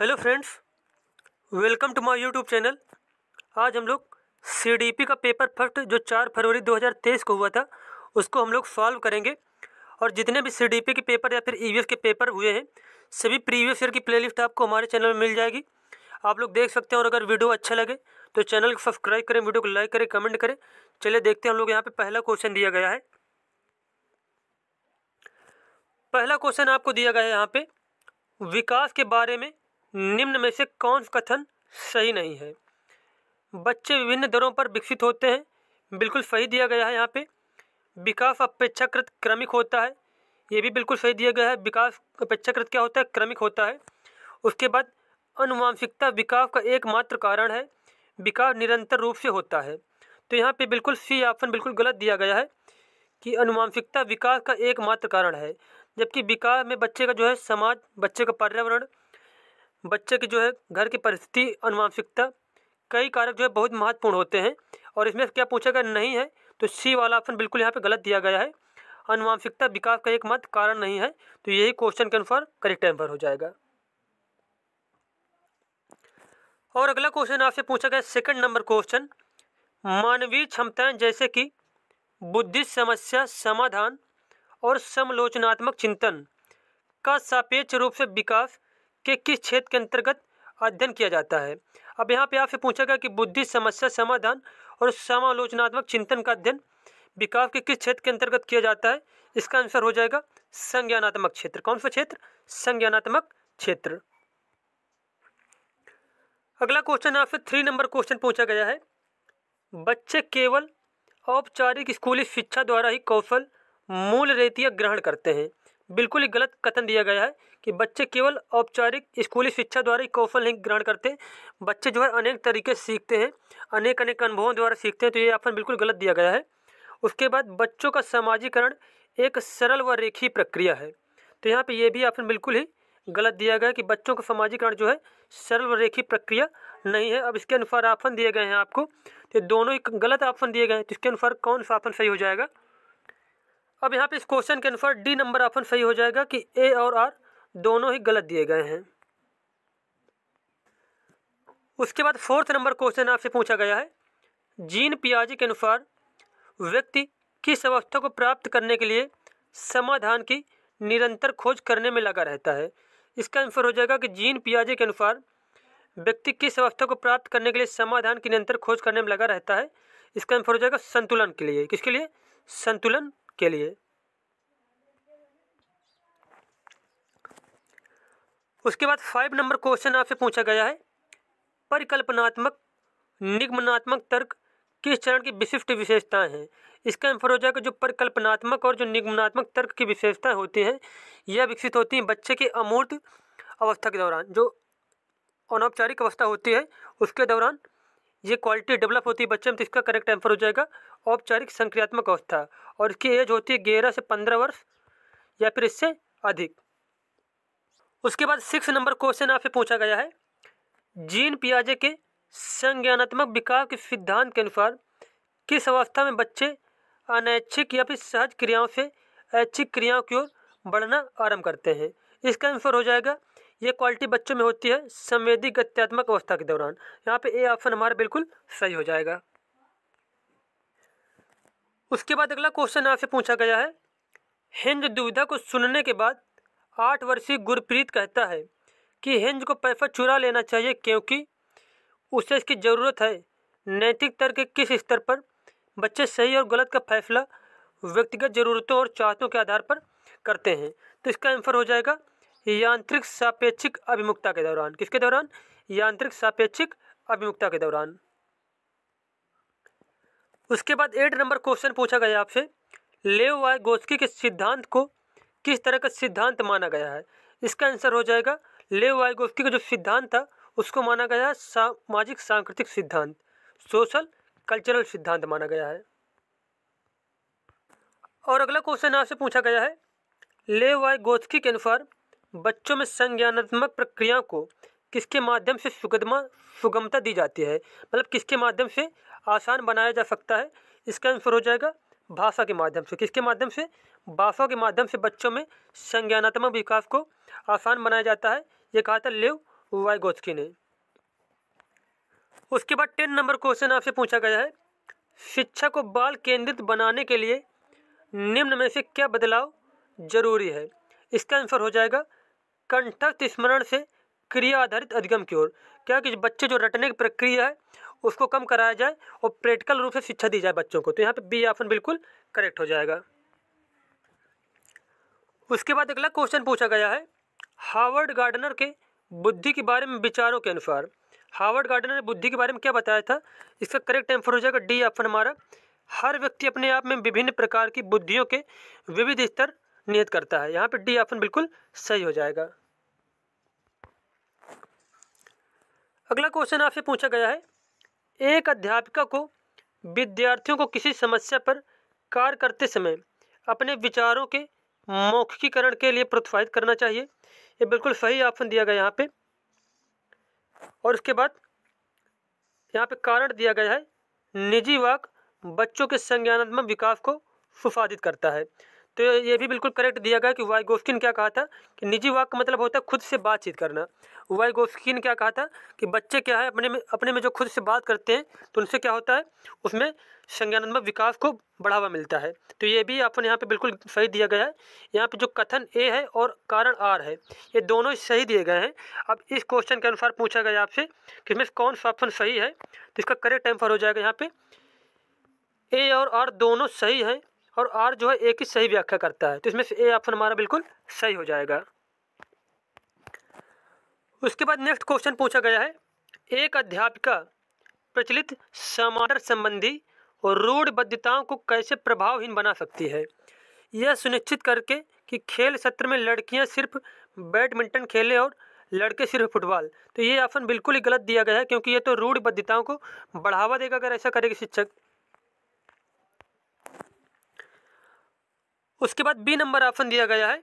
hello friends welcome to my YouTube channel आज हम लोग सी का पेपर फर्स्ट जो चार फरवरी 2023 को हुआ था उसको हम लोग सॉल्व करेंगे और जितने भी सी के पेपर या फिर ई e के पेपर हुए हैं सभी प्रीवियस ईयर की प्लेलिस्ट आपको हमारे चैनल में मिल जाएगी आप लोग देख सकते हैं और अगर वीडियो अच्छा लगे तो चैनल को सब्सक्राइब करें वीडियो को लाइक करें कमेंट करें चलिए देखते हैं हम लोग यहाँ पर पहला क्वेश्चन दिया गया है पहला क्वेश्चन आपको दिया गया है यहाँ पर विकास के बारे में निम्न में से कौन कथन सही नहीं है बच्चे विभिन्न दरों पर विकसित होते हैं बिल्कुल सही दिया गया है यहाँ पे विकास अपेक्षाकृत क्रमिक होता है ये भी बिल्कुल सही दिया गया है विकास अपेक्षाकृत क्या होता है क्रमिक होता है उसके बाद अनुवांशिकता विकास का एकमात्र कारण है विकास निरंतर रूप से होता है तो यहाँ पे बिल्कुल सी ऑप्शन बिल्कुल गलत दिया गया है कि अनुवांशिकता विकास का एकमात्र कारण है जबकि विकास में बच्चे का जो है समाज बच्चे का पर्यावरण बच्चे की जो है घर की परिस्थिति अनुवांशिकता कई कारक जो है बहुत महत्वपूर्ण होते हैं और इसमें क्या पूछा गया नहीं है तो सी वाला ऑप्शन बिल्कुल यहाँ पे गलत दिया गया है अनुवांशिकता विकास का एक मत कारण नहीं है तो यही क्वेश्चन के अनुसार करेक्ट आंसर हो जाएगा और अगला क्वेश्चन आपसे पूछा गया सेकंड नंबर क्वेश्चन मानवीय क्षमताएं जैसे कि बुद्धि समस्या समाधान और समलोचनात्मक चिंतन का सापेक्ष रूप से विकास के किस क्षेत्र के अंतर्गत अध्ययन किया जाता है अब यहाँ पे आपसे पूछा गया कि बुद्धि समस्या समाधान और समालोचनात्मक चिंतन का अध्ययन विकास के किस क्षेत्र के अंतर्गत किया जाता है इसका आंसर हो जाएगा संज्ञानात्मक क्षेत्र कौन सा क्षेत्र संज्ञानात्मक क्षेत्र अगला क्वेश्चन आपसे थ्री नंबर क्वेश्चन पूछा गया है बच्चे केवल औपचारिक स्कूली शिक्षा द्वारा ही कौशल मूल रेतिया ग्रहण करते हैं बिल्कुल ही गलत कथन दिया गया है कि बच्चे केवल औपचारिक स्कूली शिक्षा द्वारा ही कौशल नहीं ग्रहण करते बच्चे जो है अनेक तरीके से सीखते हैं अनेक अनेक अनुभवों द्वारा सीखते हैं तो ये ऑप्शन बिल्कुल गलत दिया गया है उसके बाद बच्चों का समाजीकरण एक सरल व रेखी प्रक्रिया है तो यहाँ पर ये भी ऑप्शन बिल्कुल ही गलत दिया गया कि बच्चों का सामाजिकरण जो है सरल व रेखी प्रक्रिया नहीं है अब इसके अनुसार ऑप्शन दिए गए हैं आपको तो दोनों ही गलत ऑप्शन दिए गए हैं तो इसके अनुसार कौन सा ऑप्शन सही हो जाएगा अब यहाँ पे इस क्वेश्चन के अनुसार डी नंबर ऑप्शन सही हो जाएगा कि ए और आर दोनों ही गलत दिए गए हैं उसके बाद फोर्थ नंबर क्वेश्चन आपसे पूछा गया है जीन पियाजे के अनुसार व्यक्ति किस अवस्था को प्राप्त करने के लिए समाधान की निरंतर खोज करने में लगा रहता है इसका आंसर हो जाएगा कि जीन पियाजे के अनुसार व्यक्ति किस अवस्था को प्राप्त करने के लिए समाधान की निरंतर खोज करने में लगा रहता है इसका आंसर हो जाएगा संतुलन के लिए किसके लिए संतुलन के लिए उसके बाद फाइव नंबर क्वेश्चन आपसे पूछा गया है परिकल्पनात्मक निगमनात्मक तर्क किस चरण की विशिष्ट विशेषताएं हैं इसका आंसर हो जाएगा जो परिकल्पनात्मक और जो निगमनात्मक तर्क की विशेषताएं होती हैं यह विकसित होती हैं बच्चे की अमूर्त अवस्था के दौरान जो अनौपचारिक अवस्था होती है उसके दौरान ये क्वालिटी डेवलप होती है बच्चे में तो इसका करेक्ट आंसर हो जाएगा औपचारिक संक्रियात्मक अवस्था और इसकी एज होती है ग्यारह से पंद्रह वर्ष या फिर इससे अधिक उसके बाद सिक्स नंबर क्वेश्चन आपसे पूछा गया है जीन पियाजे के संज्ञानात्मक विकास के सिद्धांत के अनुसार किस अवस्था में बच्चे अनैच्छिक या फिर सहज क्रियाओं से ऐच्छिक क्रियाओं की ओर बढ़ना आरंभ करते हैं इसका आंसर हो जाएगा ये क्वालिटी बच्चों में होती है संवेदी गत्यात्मक अवस्था के दौरान यहाँ पे ए ऑप्शन हमारा बिल्कुल सही हो जाएगा उसके बाद अगला क्वेश्चन आपसे पूछा गया है हिंद दुविधा को सुनने के बाद आठ वर्षीय गुरप्रीत कहता है कि हिंज को पैसा चुरा लेना चाहिए क्योंकि उसे इसकी ज़रूरत है नैतिक तर्क के किस स्तर पर बच्चे सही और गलत का फैसला व्यक्तिगत ज़रूरतों और चाहतों के आधार पर करते हैं तो इसका आंसर हो जाएगा यांत्रिक सापेक्षिक अभिमुखता के दौरान किसके दौरान यांत्रिक सापेक्षिक अभिमुखता के दौरान उसके बाद एट नंबर क्वेश्चन पूछा गया आपसे लेव वाय गोस्की के सिद्धांत को किस तरह का सिद्धांत माना गया है इसका आंसर हो जाएगा लेव वाइगोस्की का जो सिद्धांत था उसको माना गया है सामाजिक सांस्कृतिक सिद्धांत सोशल कल्चरल सिद्धांत माना गया है और अगला क्वेश्चन आपसे पूछा गया है ले वाइगोस्की के अनुसार बच्चों में संज्ञानात्मक प्रक्रिया को किसके माध्यम से सुगदमा सुगमता दी जाती है मतलब किसके माध्यम से आसान बनाया जा सकता है इसका आंसर हो जाएगा भाषा के माध्यम से किसके माध्यम से भाषाओं के माध्यम से बच्चों में संज्ञानात्मक विकास को आसान बनाया जाता है ये कहा था लेव वाइगोत्स्की ने उसके बाद टेन नंबर क्वेश्चन आपसे पूछा गया है शिक्षा को बाल केंद्रित बनाने के लिए निम्न में से क्या बदलाव जरूरी है इसका आंसर हो जाएगा कंठस्थ स्मरण से क्रिया आधारित अधिगम की ओर क्या कि बच्चे जो रटने की प्रक्रिया है उसको कम कराया जाए और प्रैक्टिकल रूप से शिक्षा दी जाए बच्चों को तो यहाँ पे बी ऑप्शन बिल्कुल करेक्ट हो जाएगा उसके बाद अगला क्वेश्चन पूछा गया है हार्वर्ड गार्डनर के बुद्धि के बारे में विचारों के अनुसार हार्वर्ड गार्डनर ने बुद्धि के बारे में क्या बताया था इसका करेक्ट आंसर हो जाएगा डी ऑप्शन हमारा हर व्यक्ति अपने आप में विभिन्न प्रकार की बुद्धियों के विविध स्तर नियत करता है यहाँ पर डी ऑप्शन बिल्कुल सही हो जाएगा अगला क्वेश्चन आपसे पूछा गया है एक अध्यापिका को विद्यार्थियों को किसी समस्या पर कार्य करते समय अपने विचारों के मौखिकीकरण के लिए प्रोत्साहित करना चाहिए ये बिल्कुल सही ऑप्शन दिया गया यहाँ पे और उसके बाद यहाँ पे कारण दिया गया है निजी वाक बच्चों के संज्ञानात्मक विकास को सुसाधित करता है तो ये भी बिल्कुल करेक्ट दिया गया कि वाई क्या कहा था कि निजी वाक का मतलब होता है खुद से बातचीत करना वाई क्या कहा था कि बच्चे क्या है अपने में अपने में जो खुद से बात करते हैं तो उनसे क्या होता है उसमें संज्ञानात्मक विकास को बढ़ावा मिलता है तो ये भी आपने यहाँ पे बिल्कुल सही दिया गया है यहाँ पे जो कथन ए है और कारण आर है ये दोनों सही दिए गए हैं अब इस क्वेश्चन के अनुसार पूछा गया आपसे कि इसमें कौन सा ऑप्शन सही है तो इसका करेक्ट आंसर हो जाएगा यहाँ पे ए और आर दोनों सही हैं और आर जो है ए की सही व्याख्या करता है तो इसमें से ए ऑप्शन हमारा बिल्कुल सही हो जाएगा उसके बाद नेक्स्ट क्वेश्चन पूछा गया है एक अध्यापिका प्रचलित समाटर संबंधी और रूढ़बद्धताओं को कैसे प्रभावहीन बना सकती है यह सुनिश्चित करके कि खेल सत्र में लड़कियां सिर्फ बैडमिंटन खेलें और लड़के सिर्फ फुटबॉल तो ये ऑप्शन बिल्कुल ही गलत दिया गया है क्योंकि ये तो रूढ़बद्धताओं को बढ़ावा देगा अगर ऐसा करेगी शिक्षक उसके बाद बी नंबर ऑप्शन दिया गया है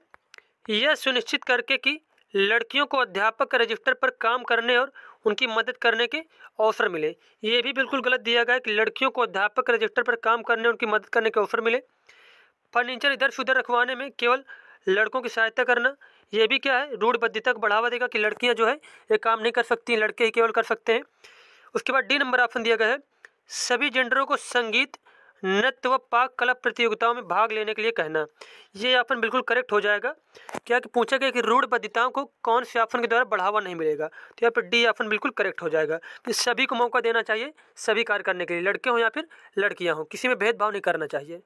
यह सुनिश्चित करके कि लड़कियों को अध्यापक रजिस्टर पर काम करने और उनकी मदद करने के अवसर मिले ये भी बिल्कुल गलत दिया गया है कि लड़कियों को अध्यापक रजिस्टर पर काम करने उनकी मदद करने के अवसर मिले फर्नीचर इधर से उधर रखवाने में केवल लड़कों की सहायता करना ये भी क्या है रूढ़बद्धता को बढ़ावा देगा कि लड़कियाँ जो है ये काम नहीं कर सकती लड़के ही केवल कर सकते हैं उसके बाद डी नंबर ऑप्शन दिया गया है सभी जेंडरों को संगीत नृत्य व पाक कला प्रतियोगिताओं में भाग लेने के लिए कहना ये ऑप्शन बिल्कुल करेक्ट हो जाएगा क्या कि पूछा गया कि रूढ़ को कौन से ऑप्शन के द्वारा बढ़ावा नहीं मिलेगा तो यहाँ पर डी ऑप्शन बिल्कुल करेक्ट हो जाएगा कि सभी को मौका देना चाहिए सभी कार्य करने के लिए लड़के हों या फिर लड़कियाँ हों किसी में भेदभाव नहीं करना चाहिए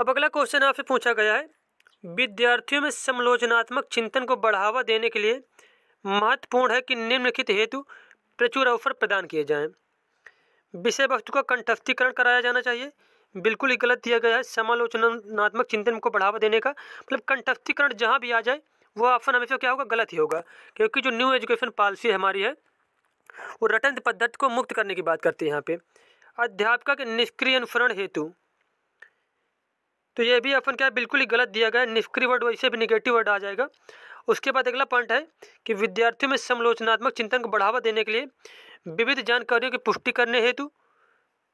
अब अगला क्वेश्चन आपसे पूछा गया है विद्यार्थियों में समलोचनात्मक चिंतन को बढ़ावा देने के लिए महत्वपूर्ण है कि निम्नलिखित हेतु प्रचुर अवसर प्रदान किए जाएं विषय वस्तु का कंठस्थीकरण कराया जाना चाहिए बिल्कुल ही गलत दिया गया है समालोचनात्मक चिंतन को बढ़ावा देने का मतलब कंठस्थीकरण जहाँ भी आ जाए वो ऑप्शन हमेशा क्या होगा गलत ही होगा क्योंकि जो न्यू एजुकेशन पॉलिसी हमारी है वो रटन पद्धति को मुक्त करने की बात करती है यहाँ पे अध्यापक के निष्क्रिय अनुसरण हेतु तो ये भी अपन क्या बिल्कुल ही गलत दिया गया है निष्क्रिय वर्ड वैसे भी निगेटिव वर्ड आ जाएगा उसके बाद अगला पॉइंट है कि विद्यार्थियों में समालोचनात्मक चिंतन को बढ़ावा देने के लिए विविध जानकारियों की पुष्टि करने हेतु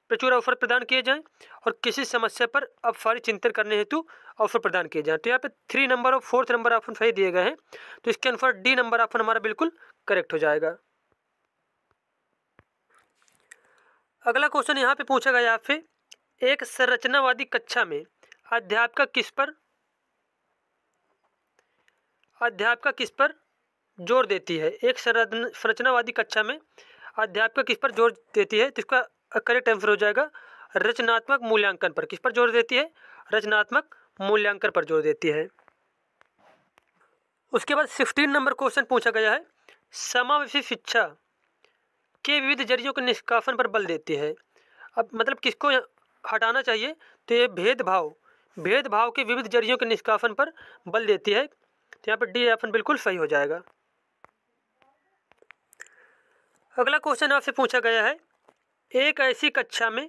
प्रचुर अवसर प्रदान किए जाएं और किसी समस्या पर अपसारी चिंतन करने हेतु अवसर प्रदान किए जाएं तो यहाँ पे थ्री नंबर और फोर्थ नंबर ऑप्शन सही दिए गए हैं तो इसके अनुसार डी नंबर ऑप्शन हमारा बिल्कुल करेक्ट हो जाएगा अगला क्वेश्चन यहाँ पे पूछा गया आपसे एक संरचनावादी कक्षा में अध्यापका किस पर अध्यापका किस पर जोर देती है एक संरचनावादी कक्षा में अध्यापक किस पर जोर देती है तो इसका करेक्ट आंसर हो जाएगा रचनात्मक मूल्यांकन पर किस पर जोर देती है रचनात्मक मूल्यांकन पर जोर देती है उसके बाद सिक्सटीन नंबर क्वेश्चन पूछा गया है समावेशी शिक्षा के विविध जरियों के निष्कासन पर बल देती है अब मतलब किसको हटाना चाहिए तो ये भेदभाव भेदभाव के विविध जरियों के निष्कासन पर बल देती है तो यहाँ पर डी ऑप्शन बिल्कुल सही हो जाएगा अगला क्वेश्चन आपसे पूछा गया है एक ऐसी कक्षा में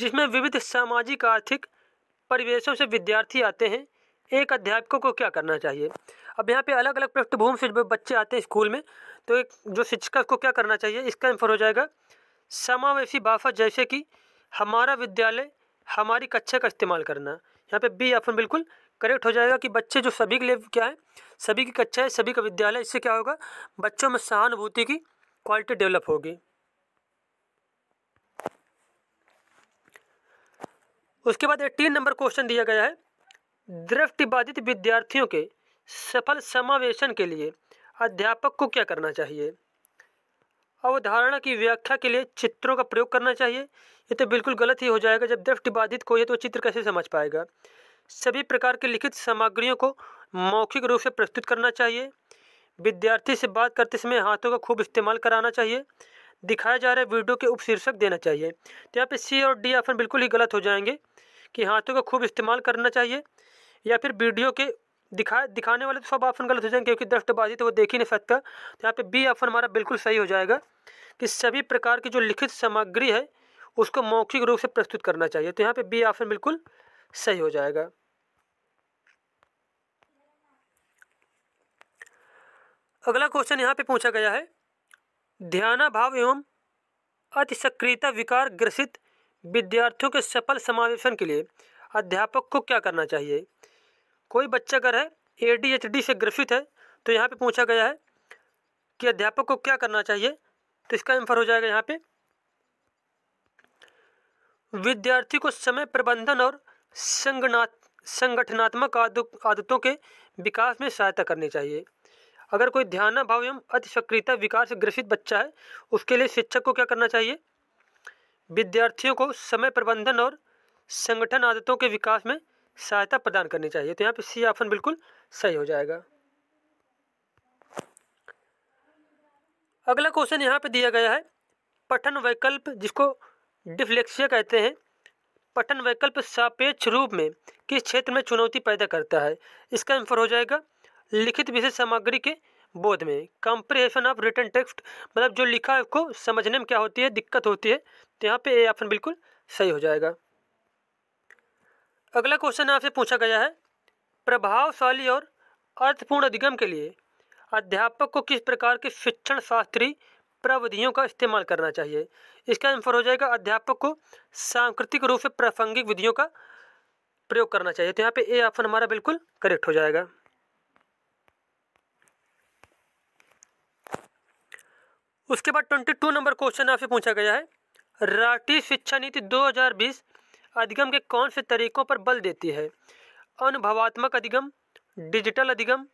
जिसमें विविध सामाजिक आर्थिक परिवेशों से विद्यार्थी आते हैं एक अध्यापकों को क्या करना चाहिए अब यहाँ पे अलग अलग पृष्ठभूमि से बच्चे आते हैं स्कूल में तो एक जो शिक्षक को क्या करना चाहिए इसका आंसर हो जाएगा समावेशी बाफा जैसे कि हमारा विद्यालय हमारी कक्षा का इस्तेमाल करना यहाँ पे बी ऑप्शन बिल्कुल करेक्ट हो जाएगा कि बच्चे जो सभी के लिए क्या है सभी की कक्षा है सभी का विद्यालय इससे क्या होगा बच्चों में सहानुभूति की क्वालिटी डेवलप होगी उसके बाद एटीन नंबर क्वेश्चन दिया गया है दृष्टिबाधित विद्यार्थियों के सफल समावेशन के लिए अध्यापक को क्या करना चाहिए अवधारणा की व्याख्या के लिए चित्रों का प्रयोग करना चाहिए ये तो बिल्कुल गलत ही हो जाएगा जब दृष्टिबाधित को ये तो चित्र कैसे समझ पाएगा सभी प्रकार की लिखित सामग्रियों को मौखिक रूप से प्रस्तुत करना चाहिए विद्यार्थी से बात करते समय हाथों का खूब इस्तेमाल कराना चाहिए दिखाया जा रहा है वीडियो के उपशीर्षक देना चाहिए तो यहाँ पे सी और डी ऑप्शन बिल्कुल ही गलत हो जाएंगे कि हाथों का खूब इस्तेमाल करना चाहिए या फिर वीडियो के दिखा दिखाने वाले तो सब ऑप्शन गलत हो जाएंगे क्योंकि दृष्टबाजी तो वो देख ही नहीं सकता तो यहाँ पे बी ऑप्शन हमारा बिल्कुल सही हो जाएगा कि सभी प्रकार की जो लिखित सामग्री है उसको मौखिक रूप से प्रस्तुत करना चाहिए तो यहाँ पे बी ऑप्शन बिल्कुल सही हो जाएगा अगला क्वेश्चन यहाँ पे पूछा गया है ध्यानाभाव एवं अतिसक्रियता विकार ग्रसित विद्यार्थियों के सफल समावेशन के लिए अध्यापक को क्या करना चाहिए कोई बच्चा अगर है ए से ग्रसित है तो यहाँ पे पूछा गया है कि अध्यापक को क्या करना चाहिए तो इसका आंसर हो जाएगा यहाँ पे विद्यार्थी को समय प्रबंधन और संगठनात्मक आदतों के विकास में सहायता करनी चाहिए अगर कोई ध्यान भाव एवं अतिसक्रियता सक्रियता विकास ग्रसित बच्चा है उसके लिए शिक्षक को क्या करना चाहिए विद्यार्थियों को समय प्रबंधन और संगठन आदतों के विकास में सहायता प्रदान करनी चाहिए तो यहाँ पे सी ऑप्शन बिल्कुल सही हो जाएगा अगला क्वेश्चन यहाँ पे दिया गया है पठन वैकल्प जिसको डिफ्लेक्सिया कहते हैं पठन वैकल्प सापेक्ष रूप में किस क्षेत्र में चुनौती पैदा करता है इसका आंसर हो जाएगा लिखित विशेष सामग्री के बोध में कंप्रेशन ऑफ रिटर्न टेक्स्ट मतलब जो लिखा है उसको समझने में क्या होती है दिक्कत होती है तो यहाँ पे ए ऑप्शन बिल्कुल सही हो जाएगा अगला क्वेश्चन आपसे पूछा गया है प्रभावशाली और अर्थपूर्ण अधिगम के लिए अध्यापक को किस प्रकार के शिक्षण शास्त्री प्रविधियों का इस्तेमाल करना चाहिए इसका आंसर हो जाएगा अध्यापक को सांस्कृतिक रूप से प्रासंगिक विधियों का प्रयोग करना चाहिए तो यहाँ पे ए ऑप्शन हमारा बिल्कुल करेक्ट हो जाएगा उसके बाद ट्वेंटी टू नंबर क्वेश्चन आपसे पूछा गया है राष्ट्रीय शिक्षा नीति 2020 अधिगम के कौन से तरीकों पर बल देती है अनुभवात्मक अधिगम डिजिटल अधिगम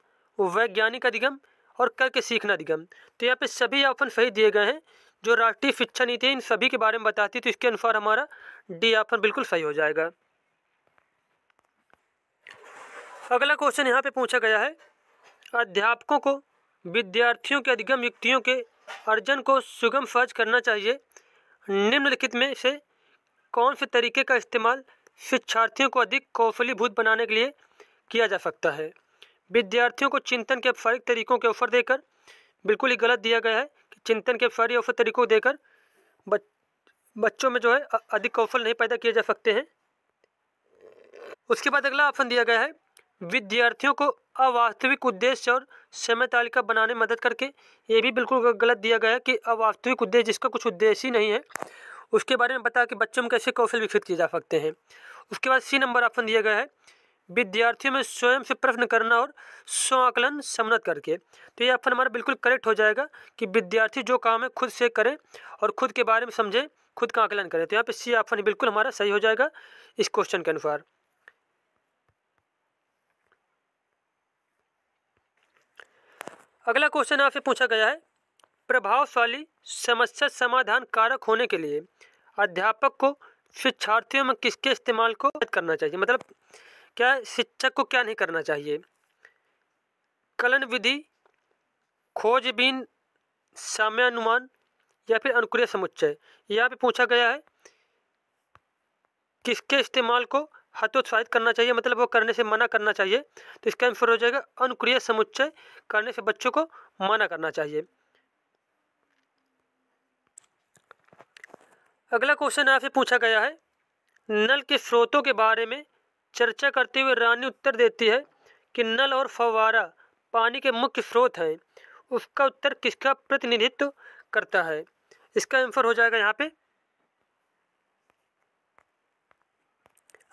वैज्ञानिक अधिगम और करके सीखना अधिगम तो यहाँ पे सभी ऑप्शन सही दिए गए हैं जो राष्ट्रीय शिक्षा नीति है इन सभी के बारे में बताती है तो इसके अनुसार हमारा डी ऑप्शन बिल्कुल सही हो जाएगा अगला क्वेश्चन यहाँ पे पूछा गया है अध्यापकों को विद्यार्थियों के अधिगम युक्तियों के अर्जन को सुगम फर्ज करना चाहिए निम्नलिखित में से कौन से तरीके का इस्तेमाल शिक्षार्थियों को अधिक कौफलीभूत बनाने के लिए किया जा सकता है विद्यार्थियों को चिंतन के औपचारिक तरीकों के ऑफर देकर बिल्कुल ही गलत दिया गया है कि चिंतन के औपचारिक ऑफर तरीकों देकर बच, बच्चों में जो है अधिक कौशल नहीं पैदा किए जा सकते हैं उसके बाद अगला ऑप्शन दिया गया है विद्यार्थियों को अवास्तविक उद्देश्य और समय तालिका बनाने में मदद करके ये भी बिल्कुल गलत दिया गया कि अवास्तविक उद्देश्य जिसका कुछ उद्देश्य ही नहीं है उसके बारे में बताया कि बच्चों में कैसे कौशल विकसित किए जा सकते हैं उसके बाद सी नंबर ऑप्शन दिया गया है विद्यार्थियों में स्वयं से प्रश्न करना और स्व आकलन समनत करके तो ये ऑप्शन हमारा बिल्कुल करेक्ट हो जाएगा कि विद्यार्थी जो काम है खुद से करें और खुद के बारे में समझें खुद का आकलन करें तो यहाँ पे सी ऑप्शन बिल्कुल हमारा सही हो जाएगा इस क्वेश्चन के अनुसार अगला क्वेश्चन आपसे पूछा गया है प्रभावशाली समस्या समाधान कारक होने के लिए अध्यापक को शिक्षार्थियों में किसके इस्तेमाल को करना चाहिए मतलब क्या शिक्षक को क्या नहीं करना चाहिए कलन विधि खोजबीन साम्यानुमान या फिर अनुक्रिय समुच्चय यहाँ पे पूछा गया है किसके इस्तेमाल को हतोत्साहित हाँ, करना चाहिए मतलब वो करने से मना करना चाहिए तो इसका आंसर हो जाएगा अनुक्रिय समुच्चय करने से बच्चों को मना करना चाहिए अगला क्वेश्चन आपसे पूछा गया है नल के स्रोतों के बारे में चर्चा करते हुए रानी उत्तर देती है कि नल और फवारा पानी के मुख्य स्रोत हैं उसका उत्तर किसका प्रतिनिधित्व करता है इसका आंसर हो जाएगा यहाँ पे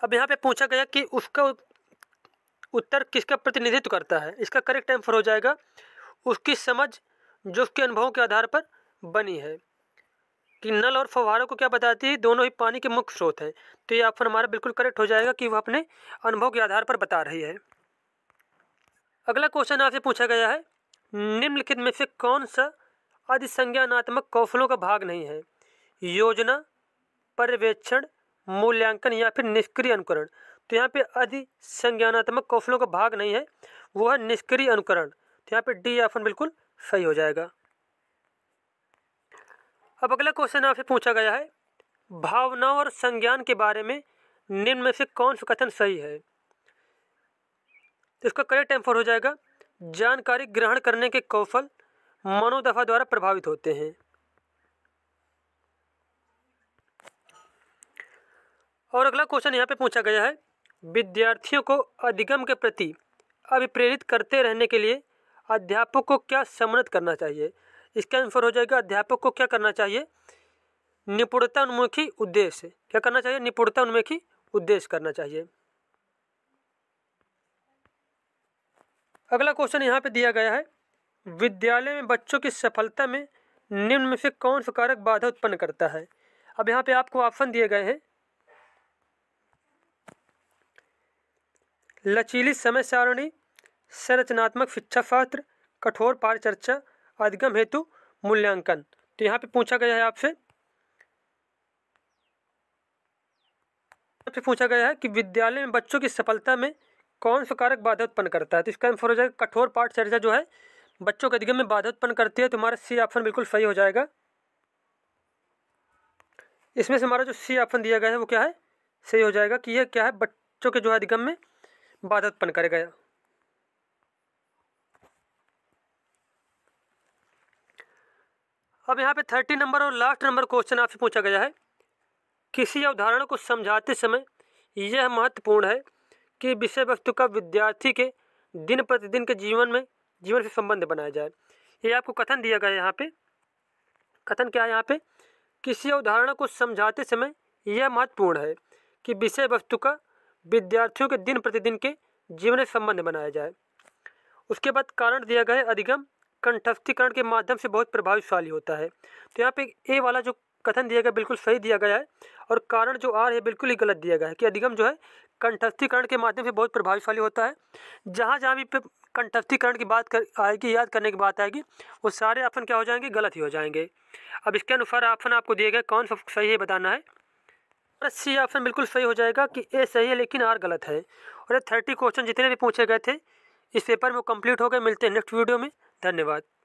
अब यहाँ पे पूछा गया कि उसका उत्तर किसका प्रतिनिधित्व करता है इसका करेक्ट आंसर हो जाएगा उसकी समझ जो उसके अनुभवों के आधार पर बनी है कि नल और फवारों को क्या बताती है दोनों ही पानी के मुख्य स्रोत हैं तो ये ऑप्शन हमारा बिल्कुल करेक्ट हो जाएगा कि वह अपने अनुभव के आधार पर बता रही है अगला क्वेश्चन आपसे पूछा गया है निम्नलिखित में से कौन सा अधिसंज्ञानात्मक कौशलों का भाग नहीं है योजना पर्यवेक्षण मूल्यांकन या फिर निष्क्रिय अनुकरण तो यहाँ पे अधि संज्ञानात्मक कौशलों का भाग नहीं है वो है निष्क्रिय अनुकरण तो यहाँ पे डी ऑप्शन बिल्कुल सही हो जाएगा अब अगला क्वेश्चन आपसे पूछा गया है भावनाओं और संज्ञान के बारे में निम्न में से कौन सा कथन सही है तो इसका करेक्ट एम्फर हो जाएगा जानकारी ग्रहण करने के कौशल मनोदफा द्वारा प्रभावित होते हैं और अगला क्वेश्चन यहाँ पे पूछा गया है विद्यार्थियों को अधिगम के प्रति अभिप्रेरित करते रहने के लिए अध्यापक को क्या सम्मिलित करना चाहिए इसका आंसर हो जाएगा अध्यापक को क्या करना चाहिए निपुणता उन्मुखी उद्देश्य क्या करना चाहिए निपुणता उन्मुखी उद्देश्य करना चाहिए अगला क्वेश्चन यहाँ पे दिया गया है विद्यालय में बच्चों की सफलता में निम्न में से कौन सा कारक बाधा उत्पन्न करता है अब यहाँ पे आपको ऑप्शन दिए गए हैं लचीली समय सारणी संरचनात्मक शिक्षा शास्त्र कठोर पारचर्चा अधिगम हेतु मूल्यांकन तो यहाँ पे पूछा गया है आपसे आपसे पूछा गया है कि विद्यालय में बच्चों की सफलता में कौन सा कारक बाधा उत्पन्न करता है तो इसका आंसर हो जाएगा कठोर पाठचर्चा जो है बच्चों के अधिगम में बाधा उत्पन्न करती है तो हमारा सी ऑप्शन बिल्कुल सही हो जाएगा इसमें से हमारा जो सी ऑप्शन दिया गया है वो क्या है सही हो जाएगा कि यह क्या है बच्चों के जो है अधिगम में बादत कर गया अब यहाँ पे थर्टी नंबर और लास्ट नंबर क्वेश्चन आपसे पूछा गया है किसी उदाहरण को समझाते समय यह महत्वपूर्ण है कि विषय वस्तु का विद्यार्थी के दिन प्रतिदिन के जीवन में जीवन से संबंध बनाया जाए ये आपको कथन दिया गया है यहाँ पे कथन क्या है यहाँ पे किसी अवधारणा को समझाते समय यह महत्वपूर्ण है कि विषय वस्तु का विद्यार्थियों के दिन प्रतिदिन के जीवन संबंध बनाया जाए उसके बाद कारण दिया गया अधिगम कंठस्थीकरण के माध्यम से बहुत प्रभावशाली होता है तो यहाँ पे ए वाला जो कथन दिया गया बिल्कुल सही दिया गया है और कारण जो आर है बिल्कुल ही गलत दिया गया है कि अधिगम जो है कंठस्थीकरण के माध्यम से बहुत प्रभावशाली होता है जहाँ जहाँ भी कंठस्थीकरण की बात कर आएगी याद करने की बात आएगी वो सारे ऑप्शन क्या हो जाएंगे गलत ही हो जाएंगे अब इसके अनुसार ऑप्शन आपको दिए गए कौन सा सही है बताना है और सी ऑप्शन बिल्कुल सही हो जाएगा कि ए सही है लेकिन आर गलत है और ये थर्टी क्वेश्चन जितने भी पूछे गए थे इस पेपर में कंप्लीट हो गए मिलते हैं नेक्स्ट वीडियो में धन्यवाद